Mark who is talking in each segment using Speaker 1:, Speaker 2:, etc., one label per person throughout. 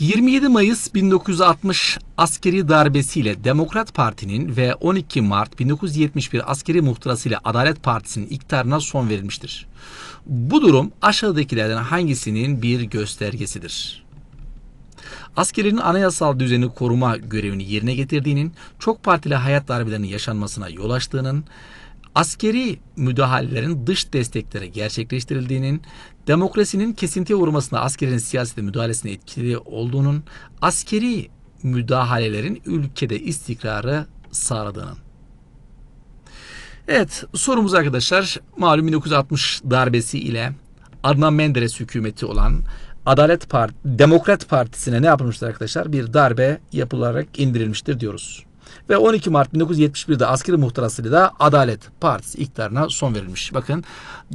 Speaker 1: 27 Mayıs 1960 askeri darbesiyle Demokrat Parti'nin ve 12 Mart 1971 askeri muhtırası ile Adalet Partisi'nin iktidarına son verilmiştir. Bu durum aşağıdakilerden hangisinin bir göstergesidir? Askerinin anayasal düzeni koruma görevini yerine getirdiğinin, çok partili hayat darbelerinin yaşanmasına yol açtığının, askeri müdahalelerin dış desteklere gerçekleştirildiğinin, Demokrasinin kesintiye uğramasına askerin siyasete müdahalesine etkili olduğunun, askeri müdahalelerin ülkede istikrarı sağladığının. Evet sorumuz arkadaşlar malum 1960 darbesi ile Adnan Menderes hükümeti olan Adalet Parti, Demokrat Partisi'ne ne yapılmıştır arkadaşlar? Bir darbe yapılarak indirilmiştir diyoruz. Ve 12 Mart 1971'de askeri muhtarasıyla da Adalet Partisi iktidarına son verilmiş. Bakın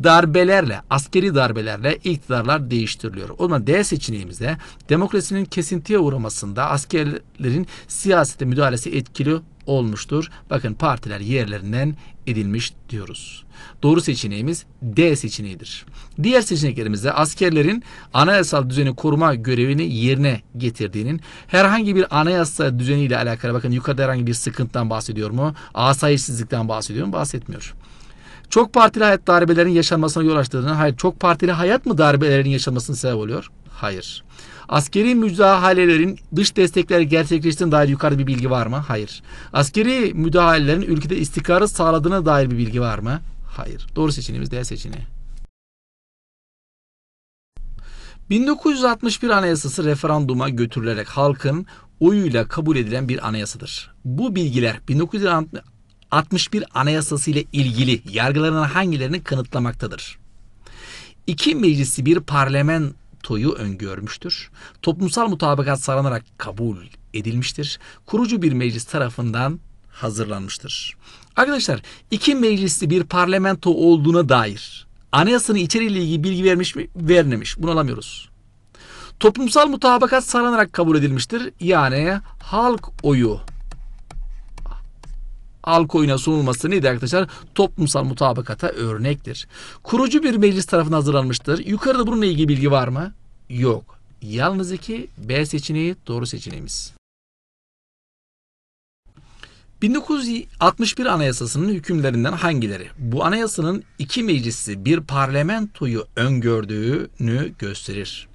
Speaker 1: darbelerle, askeri darbelerle iktidarlar değiştiriliyor. O zaman D seçeneğimizde demokrasinin kesintiye uğramasında askerlerin siyasete müdahalesi etkili olmuştur. Bakın partiler yerlerinden edilmiş diyoruz. Doğru seçeneğimiz D seçeneğidir. Diğer seçeneklerimizde askerlerin anayasal düzeni koruma görevini yerine getirdiğinin herhangi bir anayasa düzeniyle alakalı bakın yukarıda herhangi bir sıkıntıdan bahsediyor mu? Asayişsizlikten bahsediyor mu? Bahsetmiyor. Çok partili hayat darbelerin yaşanmasına yol açtığını, hayır çok partili hayat mı darbelerin yaşanmasına sebep oluyor? Hayır. Askeri müdahalelerin dış destekler gerçekleştiğine dair yukarıda bir bilgi var mı? Hayır. Askeri müdahalelerin ülkede istikrarı sağladığına dair bir bilgi var mı? Hayır. Doğru seçeneğimiz D seçeneği. 1961 Anayasası referanduma götürülerek halkın oyuyla kabul edilen bir anayasadır. Bu bilgiler 1961 Anayasası ile ilgili yargılanan hangilerini kanıtlamaktadır? İki meclisi bir parlamento NATO'yu öngörmüştür. Toplumsal mutabakat sağlanarak kabul edilmiştir. Kurucu bir meclis tarafından hazırlanmıştır. Arkadaşlar iki meclisli bir parlamento olduğuna dair anayasanın içeriğiyle ilgili bilgi vermiş mi? Vermemiş. Bunu alamıyoruz. Toplumsal mutabakat sağlanarak kabul edilmiştir. Yani halk oyu alkoyuna sunulması neydi arkadaşlar? Toplumsal mutabakata örnektir. Kurucu bir meclis tarafından hazırlanmıştır. Yukarıda bununla ilgili bilgi var mı? Yok. Yalnız iki B seçeneği doğru seçeneğimiz. 1961 Anayasası'nın hükümlerinden hangileri? Bu anayasanın iki meclisi bir parlamentoyu öngördüğünü gösterir.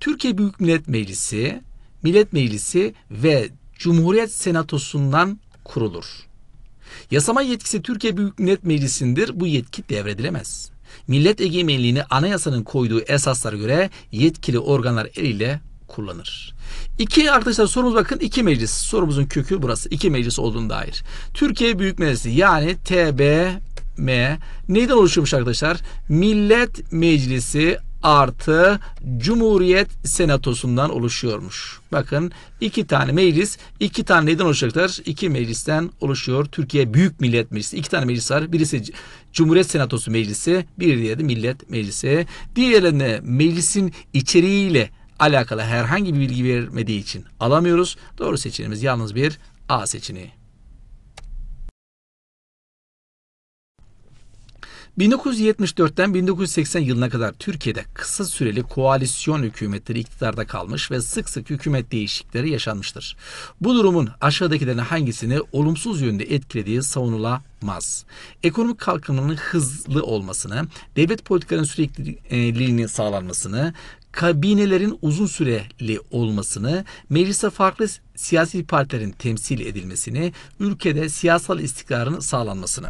Speaker 1: Türkiye Büyük Millet Meclisi, Millet Meclisi ve Cumhuriyet Senatosu'ndan kurulur. Yasama yetkisi Türkiye Büyük Millet Meclisi'ndir. Bu yetki devredilemez. Millet egemenliğini anayasanın koyduğu esaslara göre yetkili organlar eliyle kullanır. İki arkadaşlar sorumuz bakın iki meclis. Sorumuzun kökü burası. iki meclis olduğuna dair. Türkiye Büyük Meclisi yani TBM neyden oluşuyormuş arkadaşlar? Millet Meclisi artı Cumhuriyet Senatosu'ndan oluşuyormuş. Bakın iki tane meclis, iki tane neden oluşacaklar? İki meclisten oluşuyor. Türkiye Büyük Millet Meclisi. İki tane meclis var. Birisi Cumhuriyet Senatosu Meclisi, bir diğeri de Millet Meclisi. Diğerine meclisin içeriğiyle alakalı herhangi bir bilgi vermediği için alamıyoruz. Doğru seçeneğimiz yalnız bir A seçeneği. 1974'ten 1980 yılına kadar Türkiye'de kısa süreli koalisyon hükümetleri iktidarda kalmış ve sık sık hükümet değişiklikleri yaşanmıştır. Bu durumun aşağıdakilerin hangisini olumsuz yönde etkilediği savunulamaz. Ekonomik kalkınmanın hızlı olmasını, devlet politikalarının sürekliliğinin sağlanmasını, kabinelerin uzun süreli olmasını, meclise farklı siyasi partilerin temsil edilmesini, ülkede siyasal istikrarın sağlanmasını.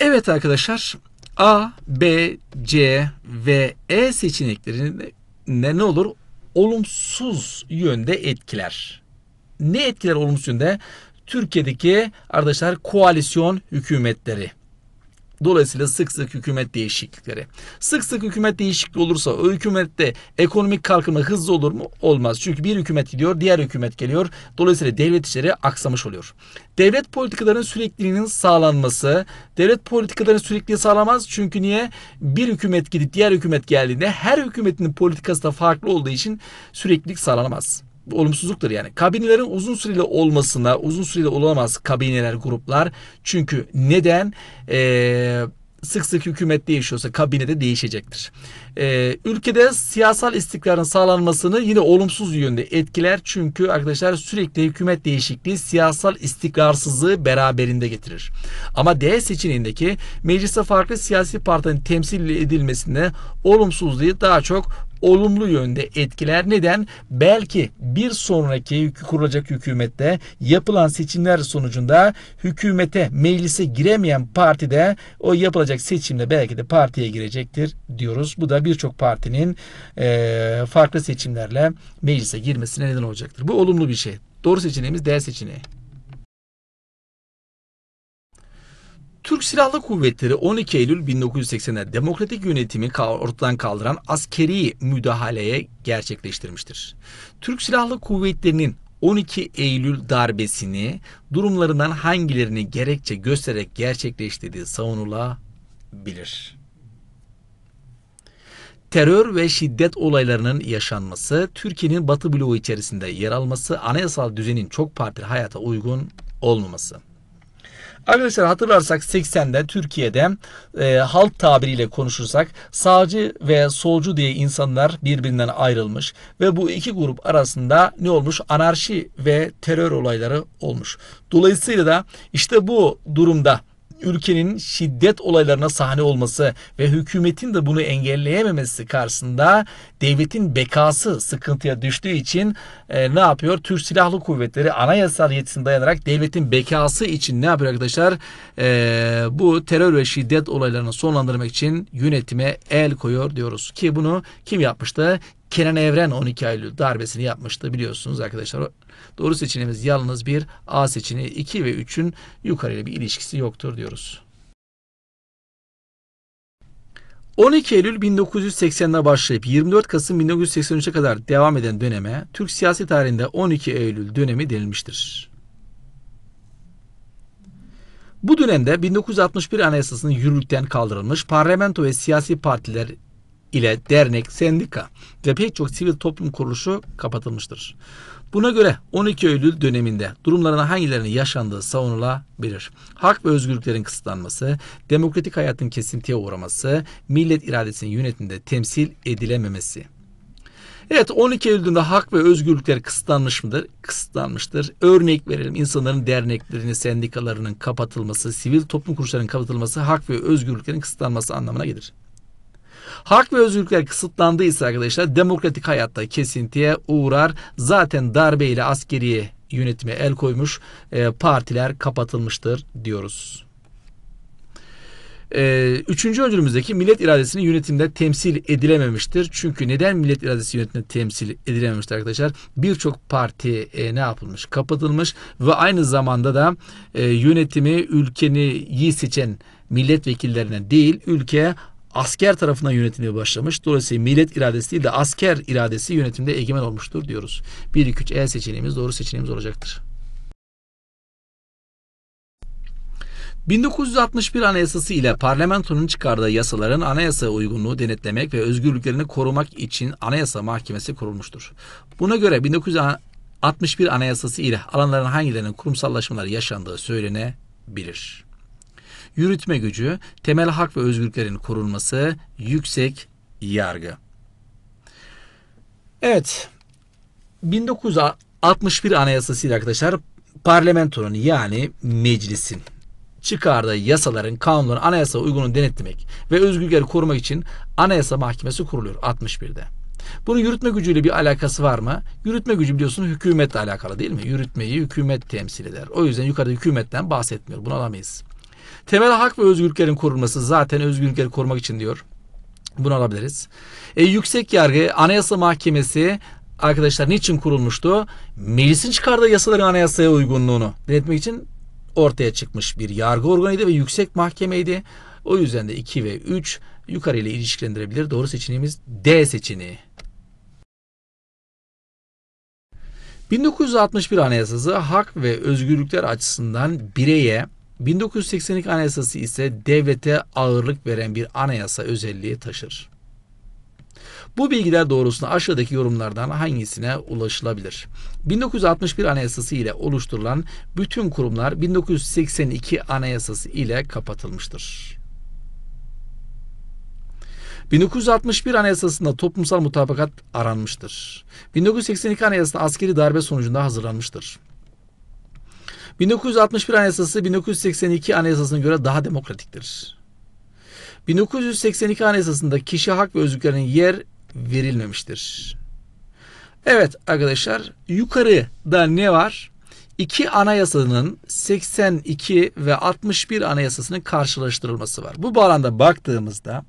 Speaker 1: Evet arkadaşlar A, B, C ve E seçeneklerinde ne olur? Olumsuz yönde etkiler. Ne etkiler olumsuz yönde? Türkiye'deki arkadaşlar koalisyon hükümetleri. Dolayısıyla sık sık hükümet değişiklikleri. Sık sık hükümet değişikliği olursa o hükümette ekonomik kalkınma hızlı olur mu? Olmaz. Çünkü bir hükümet gidiyor, diğer hükümet geliyor. Dolayısıyla devlet işleri aksamış oluyor. Devlet politikalarının sürekliliğinin sağlanması, devlet politikalarının sürekliliği sağlamaz. Çünkü niye? Bir hükümet gidip diğer hükümet geldiğinde her hükümetin politikası da farklı olduğu için süreklilik sağlanamaz olumsuzluktur yani. Kabinelerin uzun süreli olmasına uzun süreli olamaz kabineler gruplar. Çünkü neden? Eee sık sık hükümet değişiyorsa kabinede değişecektir. Ee, ülkede siyasal istikrarın sağlanmasını yine olumsuz yönde etkiler. Çünkü arkadaşlar sürekli hükümet değişikliği siyasal istikrarsızlığı beraberinde getirir. Ama D seçeneğindeki meclise farklı siyasi partinin temsil edilmesine olumsuzluğu daha çok olumlu yönde etkiler. Neden? Belki bir sonraki kurulacak hükümette yapılan seçimler sonucunda hükümete, meclise giremeyen partide o yapılacak seçimde belki de partiye girecektir diyoruz. Bu da birçok partinin e, farklı seçimlerle meclise girmesine neden olacaktır. Bu olumlu bir şey. Doğru seçeneğimiz D seçeneği. Türk Silahlı Kuvvetleri 12 Eylül 1980'de demokratik yönetimi ortadan kaldıran askeri müdahaleye gerçekleştirmiştir. Türk Silahlı Kuvvetleri'nin 12 Eylül darbesini durumlarından hangilerini gerekçe göstererek gerçekleştirdiği savunulabilir. Terör ve şiddet olaylarının yaşanması, Türkiye'nin Batı bloğu içerisinde yer alması, anayasal düzenin çok partili hayata uygun olmaması. Arkadaşlar hatırlarsak 80'de Türkiye'de e, halk tabiriyle konuşursak sağcı ve solcu diye insanlar birbirinden ayrılmış ve bu iki grup arasında ne olmuş? Anarşi ve terör olayları olmuş. Dolayısıyla da işte bu durumda ülkenin şiddet olaylarına sahne olması ve hükümetin de bunu engelleyememesi karşısında devletin bekası sıkıntıya düştüğü için e, ne yapıyor? Türk Silahlı Kuvvetleri anayasal yetisine dayanarak devletin bekası için ne yapıyor arkadaşlar? E, bu terör ve şiddet olaylarını sonlandırmak için yönetime el koyuyor diyoruz. Ki bunu kim yapmıştı? Kenan Evren 12 Eylül darbesini yapmıştı biliyorsunuz arkadaşlar. Doğru seçeneğimiz yalnız bir A seçeneği 2 ve 3'ün yukarıyla bir ilişkisi yoktur diyoruz. 12 Eylül 1980'de başlayıp 24 Kasım 1983'e kadar devam eden döneme Türk siyasi tarihinde 12 Eylül dönemi denilmiştir. Bu dönemde 1961 Anayasası'nın yürürlükten kaldırılmış, parlamento ve siyasi partiler ile dernek, sendika ve pek çok sivil toplum kuruluşu kapatılmıştır. Buna göre 12 Eylül döneminde durumların hangilerinin yaşandığı savunulabilir. Hak ve özgürlüklerin kısıtlanması, demokratik hayatın kesintiye uğraması, millet iradesinin yönetimde temsil edilememesi. Evet 12 Eylül'de hak ve özgürlükler kısıtlanmış mıdır? Kısıtlanmıştır. Örnek verelim insanların derneklerinin, sendikalarının kapatılması, sivil toplum kuruluşlarının kapatılması hak ve özgürlüklerin kısıtlanması anlamına gelir. Hak ve özgürlükler kısıtlandıysa arkadaşlar demokratik hayatta kesintiye uğrar. Zaten darbeyle askeri yönetime el koymuş e, partiler kapatılmıştır diyoruz. Ee, üçüncü öncülümüzdeki millet iradesini yönetimde temsil edilememiştir. Çünkü neden millet iradesi yönetimde temsil edilememiştir arkadaşlar? Birçok parti e, ne yapılmış? Kapatılmış ve aynı zamanda da e, yönetimi ülkeni iyi seçen milletvekillerine değil ülke asker tarafından yönetimi başlamış. Dolayısıyla millet iradesi değil de asker iradesi yönetimde egemen olmuştur diyoruz. 1 2 3 E seçeneğimiz doğru seçeneğimiz olacaktır. 1961 Anayasası ile parlamentonun çıkardığı yasaların anayasaya uygunluğu denetlemek ve özgürlüklerini korumak için Anayasa Mahkemesi kurulmuştur. Buna göre 1961 Anayasası ile alanların hangilerinin kurumsallaşmaları yaşandığı söylenebilir yürütme gücü, temel hak ve özgürlüklerin korunması, yüksek yargı. Evet, 1961 anayasasıyla arkadaşlar parlamentonun yani meclisin çıkardığı yasaların kanunların anayasa uygunluğunu denetlemek ve özgürlükleri korumak için anayasa mahkemesi kuruluyor 61'de. Bunun yürütme gücüyle bir alakası var mı? Yürütme gücü biliyorsunuz hükümetle alakalı değil mi? Yürütmeyi hükümet temsil eder. O yüzden yukarıda hükümetten bahsetmiyor. Bunu alamayız. Temel hak ve özgürlüklerin korunması zaten özgürlükleri korumak için diyor. Bunu alabiliriz. E, yüksek yargı, anayasa mahkemesi arkadaşlar niçin kurulmuştu? Meclisin çıkardığı yasaların anayasaya uygunluğunu denetmek için ortaya çıkmış bir yargı organıydı ve yüksek mahkemeydi. O yüzden de 2 ve 3 yukarı ile ilişkilendirebilir. Doğru seçeneğimiz D seçeneği. 1961 Anayasası hak ve özgürlükler açısından bireye 1982 Anayasası ise devlete ağırlık veren bir anayasa özelliği taşır. Bu bilgiler doğrultusunda aşağıdaki yorumlardan hangisine ulaşılabilir? 1961 Anayasası ile oluşturulan bütün kurumlar 1982 Anayasası ile kapatılmıştır. 1961 Anayasası'nda toplumsal mutabakat aranmıştır. 1982 Anayasası askeri darbe sonucunda hazırlanmıştır. 1961 Anayasası 1982 Anayasasına göre daha demokratiktir. 1982 Anayasasında kişi hak ve özgürlüklerine yer verilmemiştir. Evet arkadaşlar yukarıda ne var? İki anayasanın 82 ve 61 anayasasının karşılaştırılması var. Bu bağlamda baktığımızda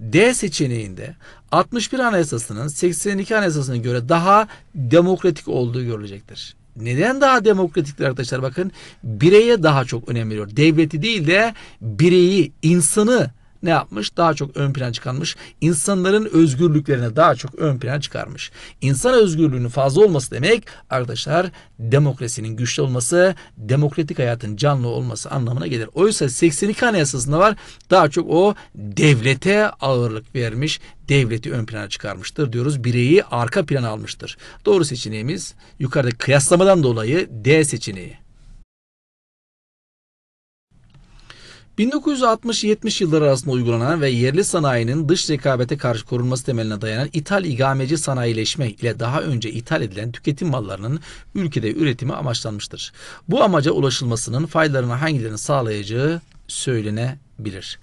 Speaker 1: D seçeneğinde 61 anayasasının 82 anayasasına göre daha demokratik olduğu görülecektir neden daha demokratiktir arkadaşlar bakın bireye daha çok önem veriyor. Devleti değil de bireyi, insanı ne yapmış? Daha çok ön plan çıkarmış. İnsanların özgürlüklerine daha çok ön plan çıkarmış. İnsan özgürlüğünün fazla olması demek arkadaşlar demokrasinin güçlü olması, demokratik hayatın canlı olması anlamına gelir. Oysa 82 Anayasası'nda var daha çok o devlete ağırlık vermiş, devleti ön plana çıkarmıştır diyoruz. Bireyi arka plana almıştır. Doğru seçeneğimiz yukarıdaki kıyaslamadan dolayı D seçeneği. 1960-70 yılları arasında uygulanan ve yerli sanayinin dış rekabete karşı korunması temeline dayanan ithal igameci sanayileşme ile daha önce ithal edilen tüketim mallarının ülkede üretimi amaçlanmıştır. Bu amaca ulaşılmasının faydalarını hangilerini sağlayacağı söylenebilir.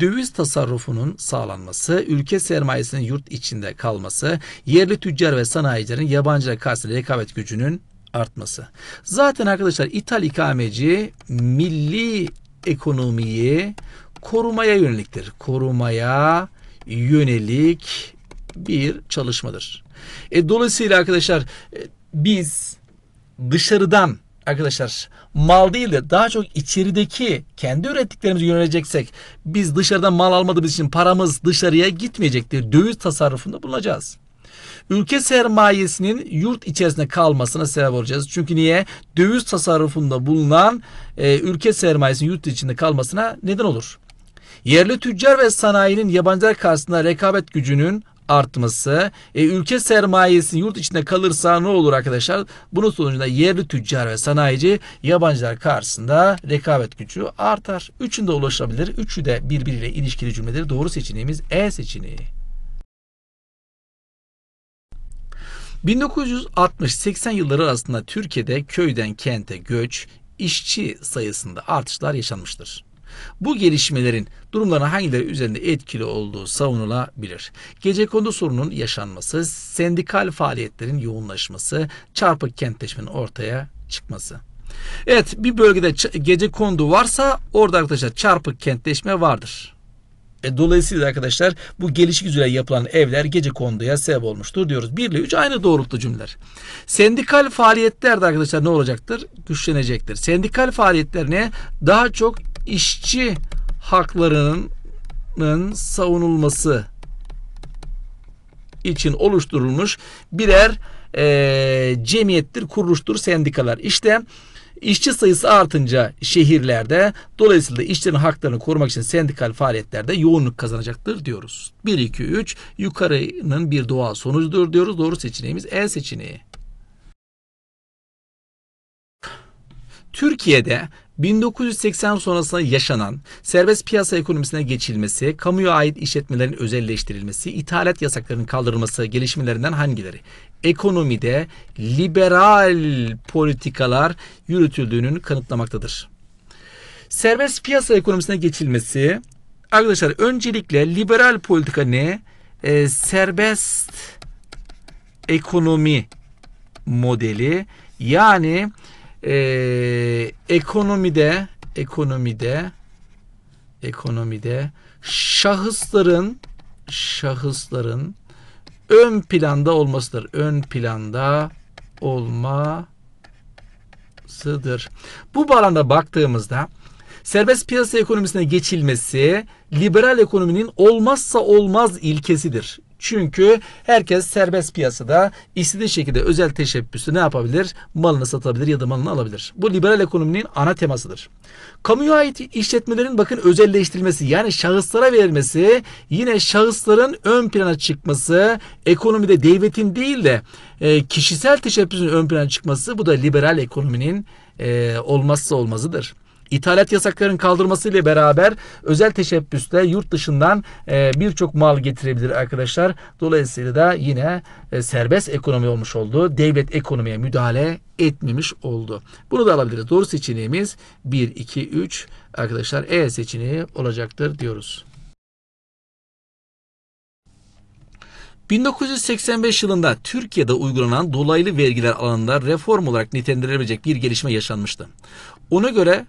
Speaker 1: Döviz tasarrufunun sağlanması, ülke sermayesinin yurt içinde kalması, yerli tüccar ve sanayicilerin yabancılara karşı rekabet gücünün artması. Zaten arkadaşlar ithal ikameci milli ekonomiyi korumaya yöneliktir. Korumaya yönelik bir çalışmadır. E, dolayısıyla arkadaşlar e, biz dışarıdan arkadaşlar mal değil de daha çok içerideki kendi ürettiklerimizi yöneleceksek biz dışarıdan mal almadığımız için paramız dışarıya gitmeyecektir. Döviz tasarrufunda bulunacağız. Ülke sermayesinin yurt içerisinde kalmasına sebep olacağız. Çünkü niye? Döviz tasarrufunda bulunan e, ülke sermayesinin yurt içinde kalmasına neden olur. Yerli tüccar ve sanayinin yabancılar karşısında rekabet gücünün artması, e, ülke sermayesi yurt içinde kalırsa ne olur arkadaşlar? Bunun sonucunda yerli tüccar ve sanayici yabancılar karşısında rekabet gücü artar. Üçünde ulaşabilir. Üçü de birbiriyle ilişkili cümleleri doğru seçeneğimiz E seçeneği. 1960-80 yılları arasında Türkiye'de köyden kente göç, işçi sayısında artışlar yaşanmıştır. Bu gelişmelerin durumların hangileri üzerinde etkili olduğu savunulabilir. Gece kondu sorunun yaşanması, sendikal faaliyetlerin yoğunlaşması, çarpık kentleşmenin ortaya çıkması. Evet bir bölgede gece kondu varsa orada arkadaşlar çarpık kentleşme vardır. E, dolayısıyla arkadaşlar bu gelişik üzere yapılan evler gece konduya sebep olmuştur diyoruz. 1 ile 3 aynı doğrultlu cümleler. Sendikal faaliyetler de arkadaşlar ne olacaktır? Güçlenecektir. Sendikal faaliyetler ne? Daha çok işçi haklarının savunulması için oluşturulmuş birer e, cemiyettir, kuruluştur sendikalar. İşte bu İşçi sayısı artınca şehirlerde dolayısıyla işçilerin haklarını korumak için sendikal faaliyetlerde yoğunluk kazanacaktır diyoruz. 1, 2, 3 yukarının bir doğal sonucudur diyoruz. Doğru seçeneğimiz E seçeneği. Türkiye'de 1980 sonrasında yaşanan serbest piyasa ekonomisine geçilmesi, kamuya ait işletmelerin özelleştirilmesi, ithalat yasaklarının kaldırılması gelişmelerinden hangileri? Ekonomide liberal politikalar yürütüldüğünün kanıtlamaktadır. Serbest piyasa ekonomisine geçilmesi, arkadaşlar öncelikle liberal politika ne? E, serbest ekonomi modeli yani e, ekonomide ekonomide ekonomide şahısların şahısların ön planda olmasıdır. Ön planda olmasıdır. Bu bağlamda baktığımızda serbest piyasa ekonomisine geçilmesi liberal ekonominin olmazsa olmaz ilkesidir. Çünkü herkes serbest piyasada istediği şekilde özel teşebbüsü ne yapabilir? Malını satabilir ya da malını alabilir. Bu liberal ekonominin ana temasıdır. Kamuya ait işletmelerin bakın özelleştirilmesi yani şahıslara verilmesi yine şahısların ön plana çıkması ekonomide devletin değil de e, kişisel teşebbüsün ön plana çıkması bu da liberal ekonominin e, olmazsa olmazıdır. İthalat yasaklarının kaldırmasıyla beraber özel teşebbüsle yurt dışından e, birçok mal getirebilir arkadaşlar. Dolayısıyla da yine e, serbest ekonomi olmuş oldu. Devlet ekonomiye müdahale etmemiş oldu. Bunu da alabiliriz. Doğru seçeneğimiz 1, 2, 3 arkadaşlar E seçeneği olacaktır diyoruz. 1985 yılında Türkiye'de uygulanan dolaylı vergiler alanında reform olarak nitelendirilebilecek bir gelişme yaşanmıştı. Ona göre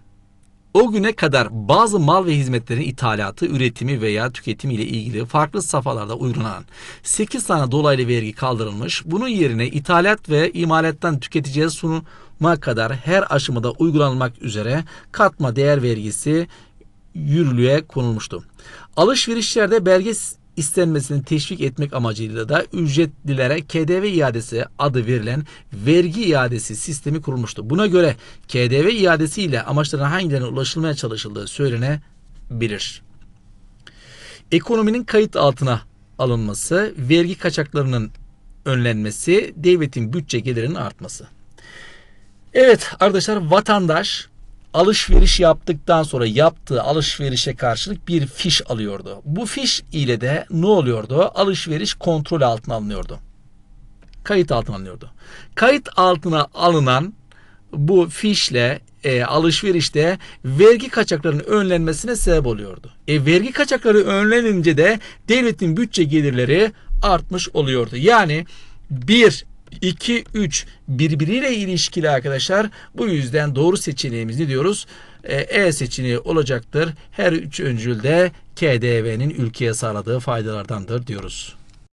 Speaker 1: o güne kadar bazı mal ve hizmetlerin ithalatı, üretimi veya tüketimi ile ilgili farklı safhalarda uygulanan 8 tane dolaylı vergi kaldırılmış. Bunun yerine ithalat ve imalattan tüketiciye sunuma kadar her aşamada uygulanmak üzere katma değer vergisi yürürlüğe konulmuştu. Alışverişlerde belge istenmesini teşvik etmek amacıyla da ücretlilere KDV iadesi adı verilen vergi iadesi sistemi kurulmuştu. Buna göre KDV iadesi ile amaçlarına hangilerine ulaşılmaya çalışıldığı söylenebilir. Ekonominin kayıt altına alınması, vergi kaçaklarının önlenmesi, devletin bütçe gelirinin artması. Evet arkadaşlar vatandaş alışveriş yaptıktan sonra yaptığı alışverişe karşılık bir fiş alıyordu. Bu fiş ile de ne oluyordu? Alışveriş kontrol altına alınıyordu. Kayıt altına alınıyordu. Kayıt altına alınan bu fişle e, alışverişte vergi kaçaklarının önlenmesine sebep oluyordu. E, vergi kaçakları önlenince de devletin bütçe gelirleri artmış oluyordu. Yani bir 2, 3 birbiriyle ilişkili arkadaşlar. Bu yüzden doğru seçeneğimiz ne diyoruz? E, e seçeneği olacaktır. Her üç de KDV'nin ülkeye sağladığı faydalardandır diyoruz.